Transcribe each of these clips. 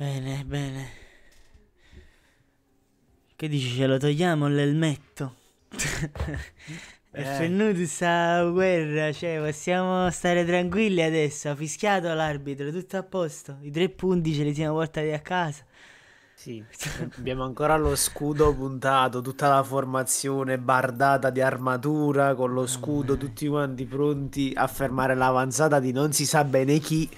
Bene, bene. Che dici, ce lo togliamo l'elmetto? È finita eh. questa guerra, cioè possiamo stare tranquilli adesso. Ha fischiato l'arbitro, tutto a posto. I tre punti ce li siamo portati a casa. Sì, abbiamo ancora lo scudo puntato, tutta la formazione bardata di armatura con lo scudo, tutti quanti pronti a fermare l'avanzata di non si sa bene chi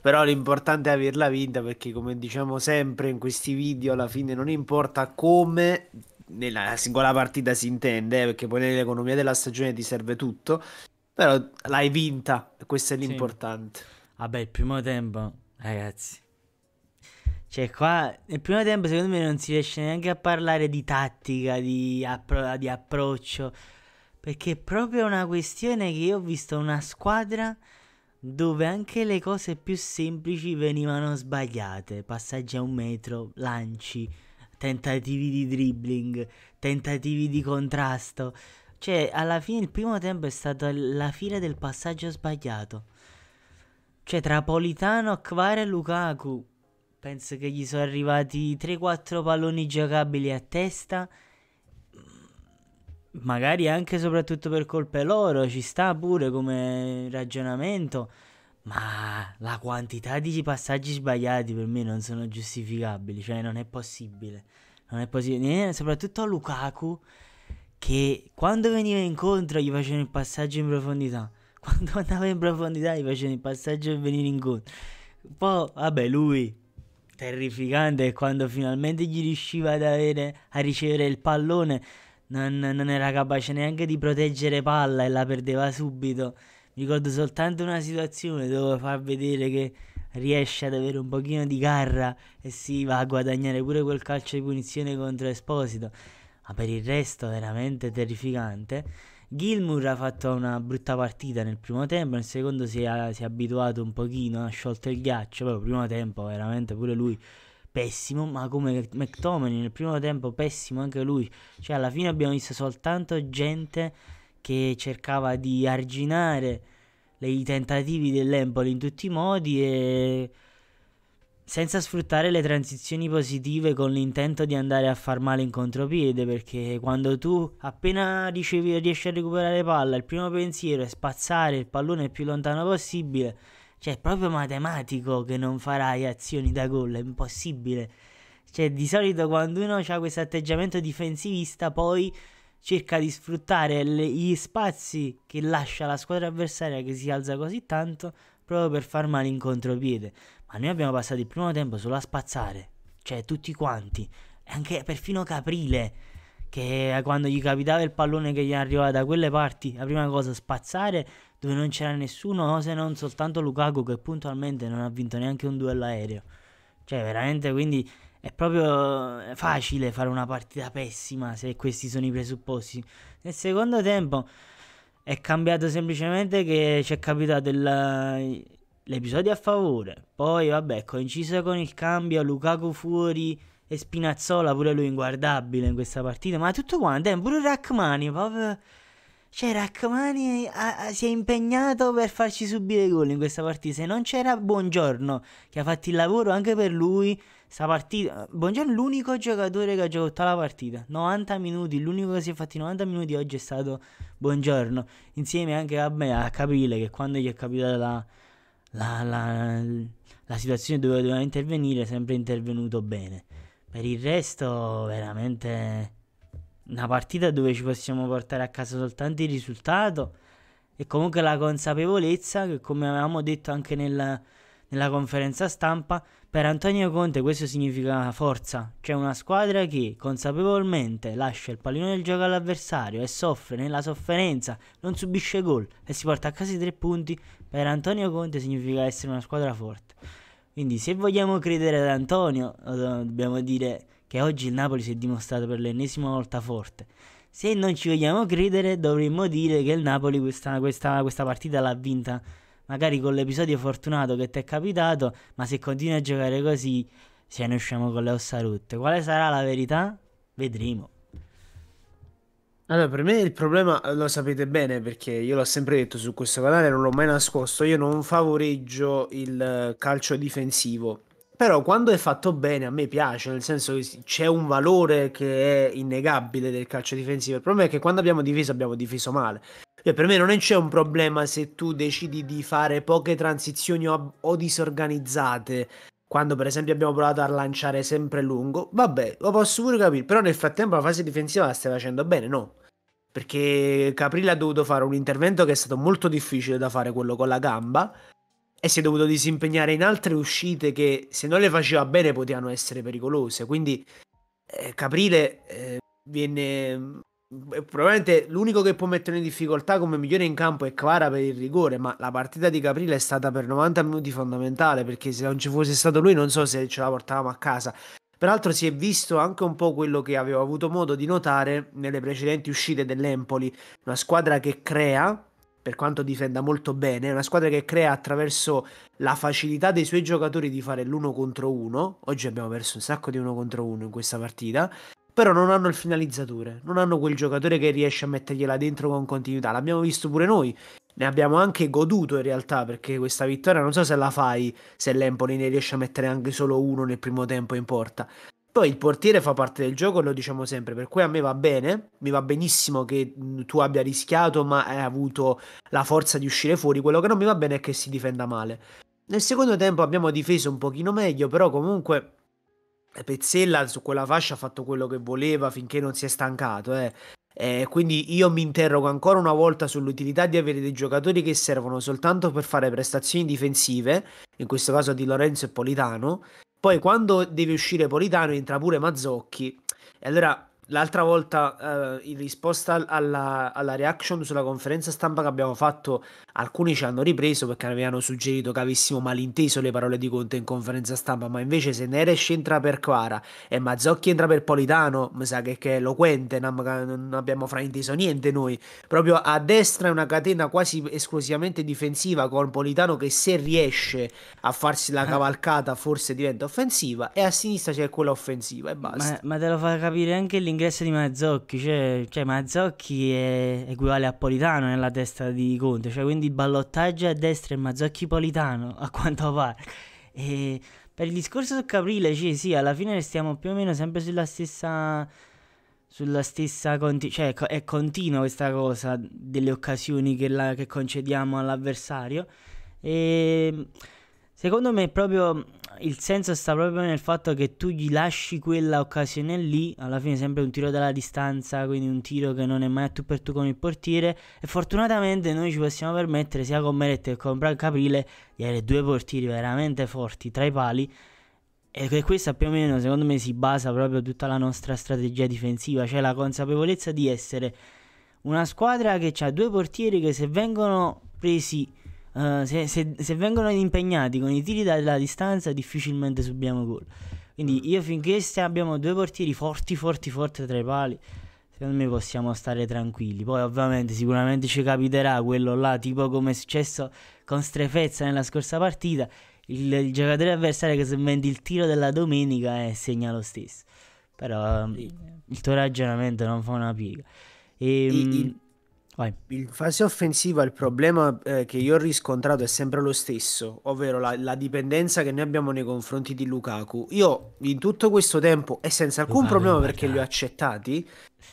però l'importante è averla vinta perché come diciamo sempre in questi video alla fine non importa come nella singola partita si intende eh, perché poi nell'economia della stagione ti serve tutto però l'hai vinta e questo è l'importante sì. vabbè il primo tempo ragazzi cioè qua nel primo tempo secondo me non si riesce neanche a parlare di tattica di, appro- di approccio perché è proprio una questione che io ho visto una squadra dove anche le cose più semplici venivano sbagliate, passaggi a un metro, lanci, tentativi di dribbling, tentativi di contrasto. Cioè, alla fine il primo tempo è stata la fila del passaggio sbagliato. Cioè, tra Politano, Kvara e Lukaku, penso che gli sono arrivati 3-4 palloni giocabili a testa magari anche e soprattutto per colpe loro, ci sta pure come ragionamento, ma la quantità di passaggi sbagliati per me non sono giustificabili, cioè non è possibile. Non è possibile, soprattutto a Lukaku che quando veniva incontro gli facevano il passaggio in profondità, quando andava in profondità gli facevano il passaggio per venire incontro. Poi, vabbè, lui terrificante quando finalmente gli riusciva ad avere a ricevere il pallone non, non era capace neanche di proteggere palla e la perdeva subito. Mi ricordo soltanto una situazione dove fa vedere che riesce ad avere un pochino di garra e si va a guadagnare pure quel calcio di punizione contro Esposito. Ma per il resto veramente terrificante. Gilmour ha fatto una brutta partita nel primo tempo, nel secondo si è, si è abituato un pochino, ha sciolto il ghiaccio, però il primo tempo veramente pure lui pessimo, ma come McTominay nel primo tempo pessimo anche lui. Cioè alla fine abbiamo visto soltanto gente che cercava di arginare i tentativi dell'Empoli in tutti i modi e senza sfruttare le transizioni positive con l'intento di andare a far male in contropiede, perché quando tu appena ricevi, riesci a recuperare palla, il primo pensiero è spazzare il pallone il più lontano possibile cioè, è proprio matematico che non farai azioni da gol, è impossibile. Cioè, di solito quando uno ha questo atteggiamento difensivista, poi cerca di sfruttare le, gli spazi che lascia la squadra avversaria che si alza così tanto proprio per far male in contropiede. Ma noi abbiamo passato il primo tempo solo a spazzare, cioè tutti quanti, anche perfino Caprile, che eh, quando gli capitava il pallone che gli arrivava da quelle parti, la prima cosa spazzare dove non c'era nessuno se non soltanto Lukaku che puntualmente non ha vinto neanche un duello aereo. Cioè, veramente, quindi è proprio eh, facile fare una partita pessima se questi sono i presupposti. Nel secondo tempo è cambiato semplicemente che ci è capitato il, l'episodio a favore. Poi, vabbè, è coinciso con il cambio, Lukaku fuori e Spinazzola pure lui inguardabile in questa partita. Ma tutto quanto, eh, pure Rachmani, proprio cioè, Rachmani si è impegnato per farci subire gol in questa partita. Se non c'era Buongiorno, che ha fatto il lavoro anche per lui, sta partita. Buongiorno, l'unico giocatore che ha giocato tutta la partita. 90 minuti, l'unico che si è fatti 90 minuti oggi è stato Buongiorno. Insieme anche a, me, a Caprile, che quando gli è capitata la, la, la, la situazione dove doveva intervenire, è sempre intervenuto bene. Per il resto, veramente una partita dove ci possiamo portare a casa soltanto il risultato e comunque la consapevolezza che come avevamo detto anche nel, nella conferenza stampa per Antonio Conte questo significa forza cioè una squadra che consapevolmente lascia il pallone del gioco all'avversario e soffre nella sofferenza non subisce gol e si porta a casa i tre punti per Antonio Conte significa essere una squadra forte quindi se vogliamo credere ad Antonio dobbiamo dire che oggi il Napoli si è dimostrato per l'ennesima volta forte. Se non ci vogliamo credere, dovremmo dire che il Napoli questa, questa, questa partita l'ha vinta magari con l'episodio fortunato che ti è capitato, ma se continui a giocare così, se ne usciamo con le ossa rotte. Quale sarà la verità? Vedremo. Allora, per me il problema lo sapete bene perché io l'ho sempre detto su questo canale, non l'ho mai nascosto. Io non favoreggio il eh, calcio difensivo però quando è fatto bene a me piace, nel senso che c'è un valore che è innegabile del calcio difensivo. Il problema è che quando abbiamo difeso abbiamo difeso male. Cioè, per me non c'è un problema se tu decidi di fare poche transizioni o, o disorganizzate. Quando per esempio abbiamo provato a lanciare sempre lungo, vabbè, lo posso pure capire, però nel frattempo la fase difensiva la stai facendo bene, no? Perché Caprile ha dovuto fare un intervento che è stato molto difficile da fare, quello con la gamba, e si è dovuto disimpegnare in altre uscite che se non le faceva bene potevano essere pericolose. Quindi eh, Caprile eh, viene mm, probabilmente l'unico che può mettere in difficoltà come migliore in campo è Clara per il rigore, ma la partita di Caprile è stata per 90 minuti fondamentale perché se non ci fosse stato lui non so se ce la portavamo a casa. Peraltro si è visto anche un po' quello che avevo avuto modo di notare nelle precedenti uscite dell'Empoli, una squadra che crea, per quanto difenda molto bene, è una squadra che crea attraverso la facilità dei suoi giocatori di fare l'uno contro uno. Oggi abbiamo perso un sacco di uno contro uno in questa partita. Però non hanno il finalizzatore, non hanno quel giocatore che riesce a mettergliela dentro con continuità. L'abbiamo visto pure noi. Ne abbiamo anche goduto in realtà perché questa vittoria non so se la fai se l'Empoli ne riesce a mettere anche solo uno nel primo tempo in porta. Poi il portiere fa parte del gioco, lo diciamo sempre, per cui a me va bene, mi va benissimo che mm, tu abbia rischiato ma hai avuto la forza di uscire fuori, quello che non mi va bene è che si difenda male. Nel secondo tempo abbiamo difeso un pochino meglio, però comunque eh, Pezzella su quella fascia ha fatto quello che voleva finché non si è stancato, eh. Eh, quindi io mi interrogo ancora una volta sull'utilità di avere dei giocatori che servono soltanto per fare prestazioni difensive, in questo caso di Lorenzo e Politano, poi quando devi uscire Politano entra pure Mazzocchi. E allora l'altra volta eh, in risposta alla, alla reaction sulla conferenza stampa che abbiamo fatto Alcuni ci hanno ripreso perché avevano suggerito che avessimo malinteso le parole di Conte in conferenza stampa, ma invece se Neres entra per Quara e Mazzocchi entra per Politano, mi sa che, che è eloquente, non abbiamo frainteso niente noi. Proprio a destra è una catena quasi esclusivamente difensiva con Politano che se riesce a farsi la eh. cavalcata forse diventa offensiva e a sinistra c'è quella offensiva e basta. Ma, ma te lo fa capire anche l'ingresso di Mazzocchi, cioè, cioè Mazzocchi è, equivale a Politano nella testa di Conte, cioè quindi ballottaggio a destra e Mazzocchi Politano, a quanto pare. E per il discorso su Caprile, cioè, sì, alla fine restiamo più o meno sempre sulla stessa sulla stessa conti- cioè è continua questa cosa delle occasioni che, la, che concediamo all'avversario e Secondo me proprio il senso sta proprio nel fatto che tu gli lasci quella occasione lì, alla fine sempre un tiro dalla distanza, quindi un tiro che non è mai a tu per tu con il portiere e fortunatamente noi ci possiamo permettere sia con Meret che con Branca Caprile di avere due portieri veramente forti tra i pali e questa più o meno secondo me si basa proprio tutta la nostra strategia difensiva, cioè la consapevolezza di essere una squadra che ha due portieri che se vengono presi Uh, se, se, se, vengono impegnati con i tiri dalla distanza difficilmente subiamo gol. Quindi mm. io finché abbiamo due portieri forti, forti, forti tra i pali, secondo me possiamo stare tranquilli. Poi ovviamente sicuramente ci capiterà quello là, tipo come è successo con Strefezza nella scorsa partita, il, il giocatore avversario che se vende il tiro della domenica e eh, segna lo stesso. Però um, il tuo ragionamento non fa una piega. E, il, il Vai. In fase offensiva il problema eh, che io ho riscontrato è sempre lo stesso, ovvero la, la, dipendenza che noi abbiamo nei confronti di Lukaku. Io in tutto questo tempo e senza alcun Lukaku, problema perché li ho accettati,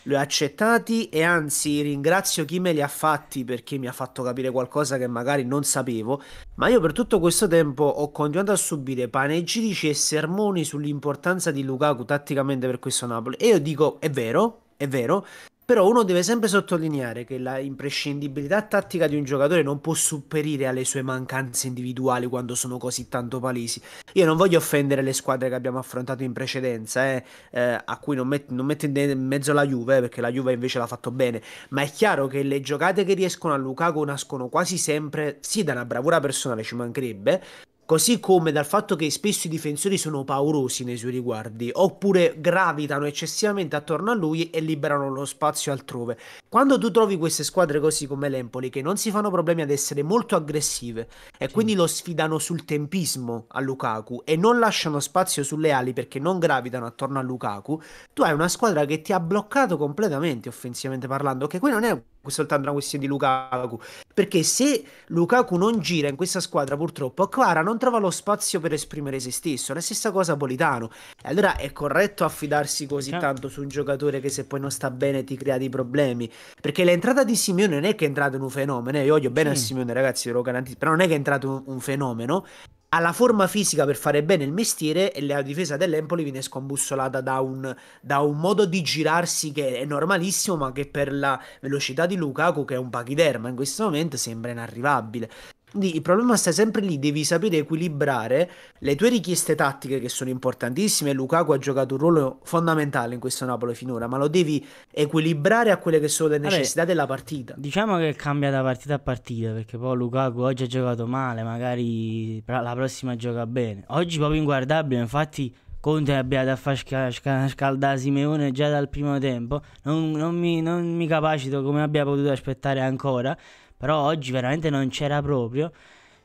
li ho accettati e anzi ringrazio chi me li ha fatti perché mi ha fatto capire qualcosa che magari non sapevo, ma io per tutto questo tempo ho continuato a subire panegirici e sermoni sull'importanza di Lukaku tatticamente per questo Napoli e io dico è vero, è vero, però uno deve sempre sottolineare che la imprescindibilità tattica di un giocatore non può superire alle sue mancanze individuali quando sono così tanto palesi. Io non voglio offendere le squadre che abbiamo affrontato in precedenza, eh, eh, a cui non, met- non metto in mezzo la Juve, eh, perché la Juve invece l'ha fatto bene, ma è chiaro che le giocate che riescono a Lukaku nascono quasi sempre, sì, da una bravura personale, ci mancherebbe, Così come dal fatto che spesso i difensori sono paurosi nei suoi riguardi, oppure gravitano eccessivamente attorno a lui e liberano lo spazio altrove. Quando tu trovi queste squadre così come l'Empoli, che non si fanno problemi ad essere molto aggressive, e sì. quindi lo sfidano sul tempismo a Lukaku e non lasciano spazio sulle ali perché non gravitano attorno a Lukaku, tu hai una squadra che ti ha bloccato completamente offensivamente parlando, che qui non è soltanto una questione di Lukaku. Perché se Lukaku non gira in questa squadra, purtroppo, Clara non trova lo spazio per esprimere se stesso. La stessa cosa Politano. E allora è corretto affidarsi così certo. tanto su un giocatore che se poi non sta bene ti crea dei problemi. Perché l'entrata di Simeone non è che è entrato in un fenomeno. Eh. Io odio bene sì. a Simeone, ragazzi, ve lo garantisco. Però non è che è entrato un, un fenomeno ha la forma fisica per fare bene il mestiere e la difesa dell'Empoli viene scombussolata da un, da un, modo di girarsi che è normalissimo ma che per la velocità di Lukaku che è un pachiderma in questo momento sembra inarrivabile quindi il problema sta sempre lì, devi sapere equilibrare le tue richieste tattiche che sono importantissime. Lukaku ha giocato un ruolo fondamentale in questo Napoli finora, ma lo devi equilibrare a quelle che sono le necessità Vabbè, della partita. Diciamo che cambia da partita a partita, perché poi Lukaku oggi ha giocato male, magari la prossima gioca bene. Oggi proprio inguardabile, infatti Conte abbia da far sca- sca- scaldare Simeone già dal primo tempo. Non, non, mi, non mi capacito come abbia potuto aspettare ancora. Però oggi veramente non c'era proprio.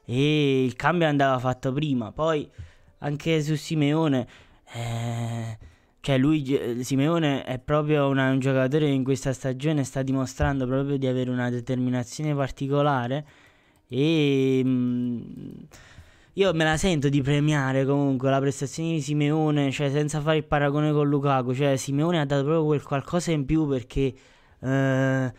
E il cambio andava fatto prima. Poi anche su Simeone. Eh, cioè lui eh, Simeone è proprio una, un giocatore che in questa stagione sta dimostrando proprio di avere una determinazione particolare. E. Mh, mm, io me la sento di premiare comunque la prestazione di Simeone, cioè senza fare il paragone con Lukaku, cioè Simeone ha dato proprio quel qualcosa in più perché eh,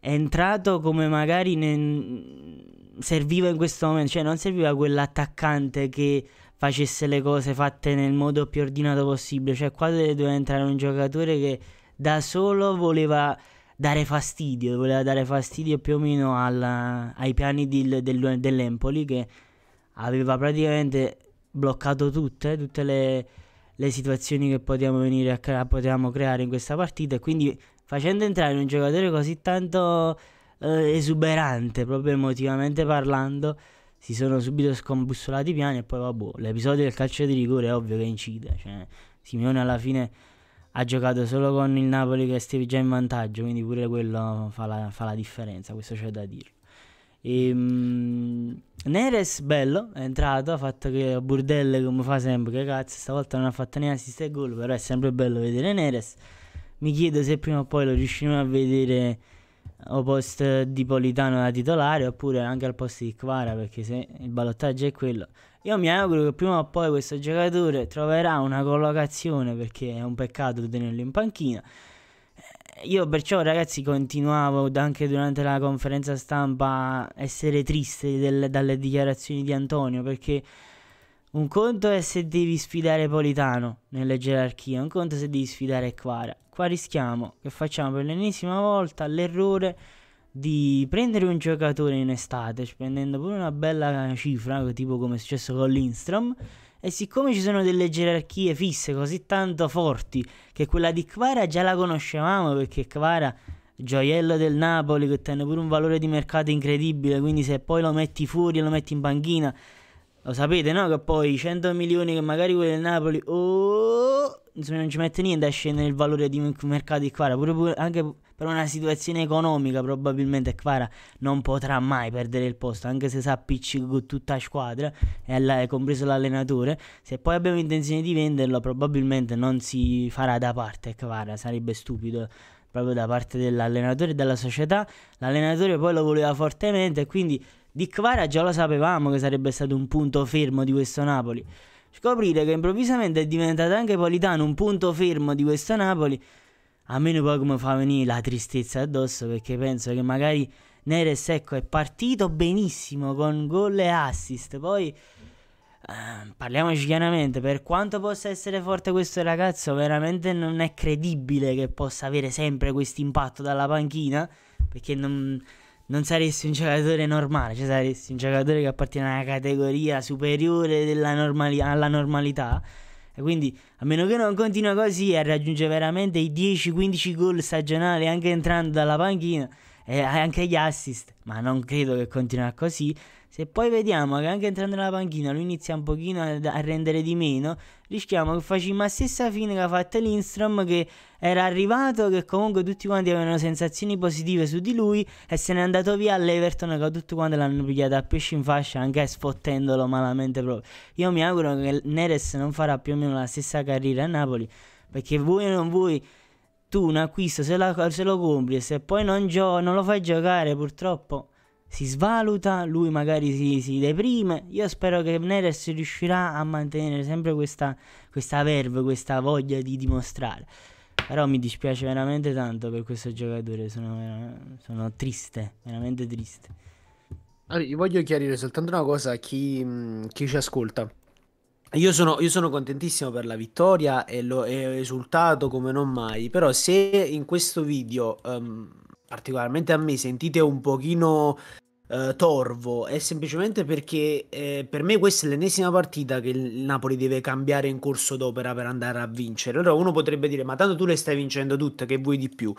è entrato come magari ne... serviva in questo momento, cioè non serviva quell'attaccante che facesse le cose fatte nel modo più ordinato possibile, cioè qua doveva entrare un giocatore che da solo voleva dare fastidio, voleva dare fastidio più o meno alla... ai piani di, del, dell'Empoli che aveva praticamente bloccato tutte, tutte le, le situazioni che potevamo, venire a cre- potevamo creare in questa partita e quindi facendo entrare un giocatore così tanto eh, esuberante, proprio emotivamente parlando, si sono subito scombussolati i piani e poi vabbè, l'episodio del calcio di rigore è ovvio che incide, cioè, Simeone alla fine ha giocato solo con il Napoli che stavi già in vantaggio, quindi pure quello fa la, fa la differenza, questo c'è da dirlo. E, ehm, mh, Neres bello è entrato, ha fatto che burdelle come fa sempre, che cazzo, stavolta non ha fatto neanche assist e gol, però è sempre bello vedere Neres. Mi chiedo se prima o poi lo riusciremo a vedere o post di Politano da titolare oppure anche al posto di Quara perché se il ballottaggio è quello io mi auguro che prima o poi questo giocatore troverà una collocazione perché è un peccato tenerlo in panchina eh, io perciò ragazzi continuavo anche durante la conferenza stampa a essere triste del, dalle dichiarazioni di Antonio perché un conto è se devi sfidare Politano nelle gerarchie un conto è se devi sfidare Quara qua rischiamo che facciamo per l'ennesima volta l'errore di prendere un giocatore in estate, spendendo cioè pure una bella cifra, tipo come è successo con l'Instrom. E siccome ci sono delle gerarchie fisse così tanto forti, che quella di Kvara già la conoscevamo perché Kvara, gioiello del Napoli, che tiene pure un valore di mercato incredibile, quindi se poi lo metti fuori e lo metti in panchina, lo sapete, no? Che poi 100 milioni che magari quello del Napoli... Oh, insomma, non ci mette niente a scendere il valore di mercato di Quara. Pure, anche per una situazione economica probabilmente Quara non potrà mai perdere il posto. Anche se sa appiccico con tutta la squadra, e compreso l'allenatore. Se poi abbiamo intenzione di venderlo, probabilmente non si farà da parte Quara. Sarebbe stupido proprio da parte dell'allenatore e della società. L'allenatore poi lo voleva fortemente quindi di Kvara già lo sapevamo che sarebbe stato un punto fermo di questo Napoli. Scoprire che improvvisamente è diventato anche Politano un punto fermo di questo Napoli, a me poi come fa venire la tristezza addosso perché penso che magari Neres ecco, è partito benissimo con gol e assist, poi... Uh, parliamoci chiaramente, per quanto possa essere forte questo ragazzo, veramente non è credibile che possa avere sempre questo impatto dalla panchina, perché non, non saresti un giocatore normale, cioè saresti un giocatore che appartiene a una categoria superiore normali- alla normalità. E quindi, a meno che non continua così e raggiunge veramente i 10-15 gol stagionali anche entrando dalla panchina e eh, anche gli assist, ma non credo che continua così. Se poi vediamo che anche entrando nella panchina lui inizia un pochino a rendere di meno, rischiamo che facciamo la stessa fine che ha fatto Lindstrom che era arrivato, che comunque tutti quanti avevano sensazioni positive su di lui e se n'è andato via all'Everton che tutti quanti l'hanno pigliato a pesci in fascia anche sfottendolo malamente proprio. Io mi auguro che Neres non farà più o meno la stessa carriera a Napoli perché voi o non voi tu un acquisto se, la, se lo compri e se poi non, gio- non lo fai giocare purtroppo si svaluta, lui magari si, si, deprime. Io spero che Neres riuscirà a mantenere sempre questa, questa verve, questa voglia di dimostrare. Però mi dispiace veramente tanto per questo giocatore, sono, sono triste, veramente triste. Allora, io voglio chiarire soltanto una cosa a chi, mm, chi ci ascolta. Io sono, io sono, contentissimo per la vittoria e l'ho esultato come non mai, però se in questo video, um, particolarmente a me, sentite un pochino uh, Torvo è semplicemente perché eh, per me questa è l'ennesima partita che il Napoli deve cambiare in corso d'opera per andare a vincere. Allora uno potrebbe dire ma tanto tu le stai vincendo tutte, che vuoi di più?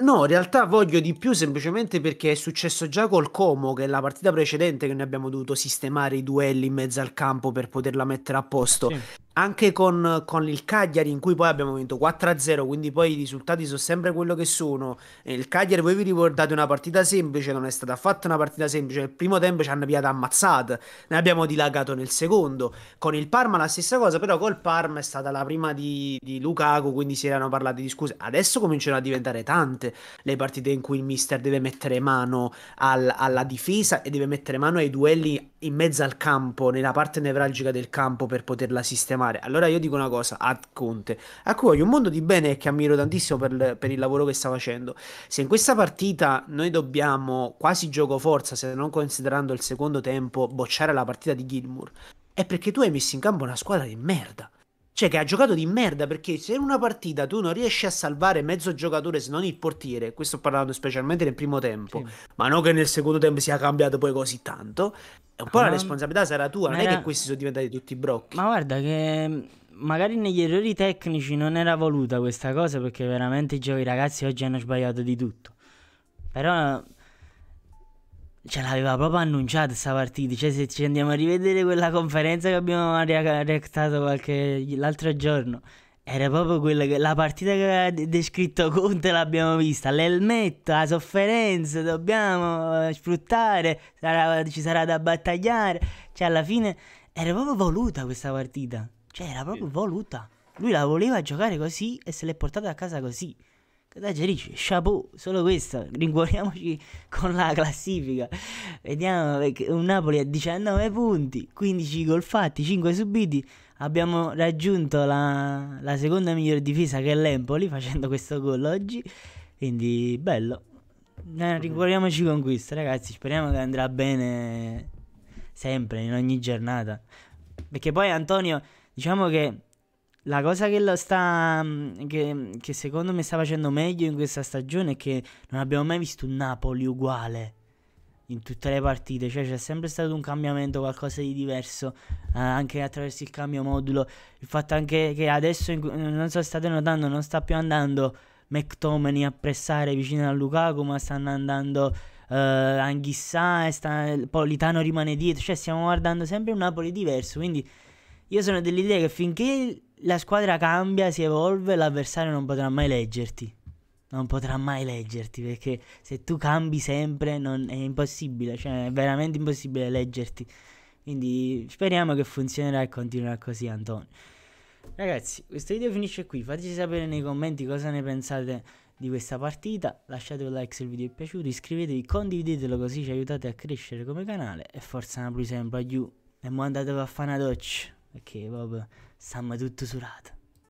No, in realtà voglio di più semplicemente perché è successo già col Como, che è la partita precedente che noi abbiamo dovuto sistemare i duelli in mezzo al campo per poterla mettere a posto. Sì anche con, con, il Cagliari in cui poi abbiamo vinto 4-0, quindi poi i risultati sono sempre quello che sono. Eh, il Cagliari voi vi ricordate una partita semplice, non è stata affatto una partita semplice, nel primo tempo ci hanno piato ammazzate, ne abbiamo dilagato nel secondo. Con il Parma la stessa cosa, però col Parma è stata la prima di, di Lukaku, quindi si erano parlate di scuse. Adesso cominciano a diventare tante le partite in cui il mister deve mettere mano al, alla difesa e deve mettere mano ai duelli in mezzo al campo, nella parte nevralgica del campo per poterla sistemare mare. Allora io dico una cosa a Conte, a cui voglio un mondo di bene e che ammiro tantissimo per, per, il lavoro che sta facendo. Se in questa partita noi dobbiamo quasi gioco forza, se non considerando il secondo tempo, bocciare la partita di Gilmour, è perché tu hai messo in campo una squadra di merda. Cioè che ha giocato di merda perché se in una partita tu non riesci a salvare mezzo giocatore se non il portiere, questo parlando specialmente nel primo tempo, sì. ma non che nel secondo tempo sia cambiato poi così tanto, un po' ah, la responsabilità sarà tua, non era... è che questi sono diventati tutti brocchi. Ma guarda che mm, magari negli errori tecnici non era voluta questa cosa perché veramente i giochi ragazzi oggi hanno sbagliato di tutto. Però ce l'aveva proprio annunciata questa partita. Cioè, se ci andiamo a rivedere quella conferenza che abbiamo reactato qualche l'altro giorno, era proprio quella che, la partita che aveva descritto Conte l'abbiamo vista. L'elmetto, la sofferenza, dobbiamo eh, sfruttare, sarà, ci sarà da battagliare. Cioè, alla fine era proprio voluta questa partita. Cioè, era proprio voluta. Lui la voleva giocare così e se l'è portata a casa così. Ricci, chapeau, solo questo, rincuoriamoci con la classifica. Vediamo, un Napoli a 19 punti, 15 gol fatti, 5 subiti. Abbiamo raggiunto la, la seconda migliore difesa che è l'Empoli facendo questo gol oggi. Quindi bello. Eh, rincuoriamoci con questo, ragazzi. Speriamo che andrà bene sempre, in ogni giornata. Perché poi Antonio, diciamo che la cosa che, sta, mm, che, che secondo me sta facendo meglio in questa stagione è che non abbiamo mai visto un Napoli uguale in tutte le partite, cioè c'è sempre stato un cambiamento, qualcosa di diverso, eh, anche attraverso il cambio modulo. Il fatto anche che adesso, non so se state notando, non sta più andando McTominay a pressare vicino a Lukaku, ma stanno andando eh, Anghissà e sta, Politano rimane dietro, cioè stiamo guardando sempre un Napoli diverso, quindi io sono dell'idea che finché la squadra cambia, si evolve, l'avversario non potrà mai leggerti. Non potrà mai leggerti perché se tu cambi sempre non, è impossibile, cioè è veramente impossibile leggerti. Quindi speriamo che funzionerà e continuerà così Antonio. Ragazzi, questo video finisce qui. Fateci sapere nei commenti cosa ne pensate di questa partita. Lasciate un like se il video è piaciuto, iscrivetevi, condividetelo così ci aiutate a crescere come canale. E forza Napoli sempre, aiù. E mo andatevi a fare una doccia. Perché proprio... Samma tutto surato.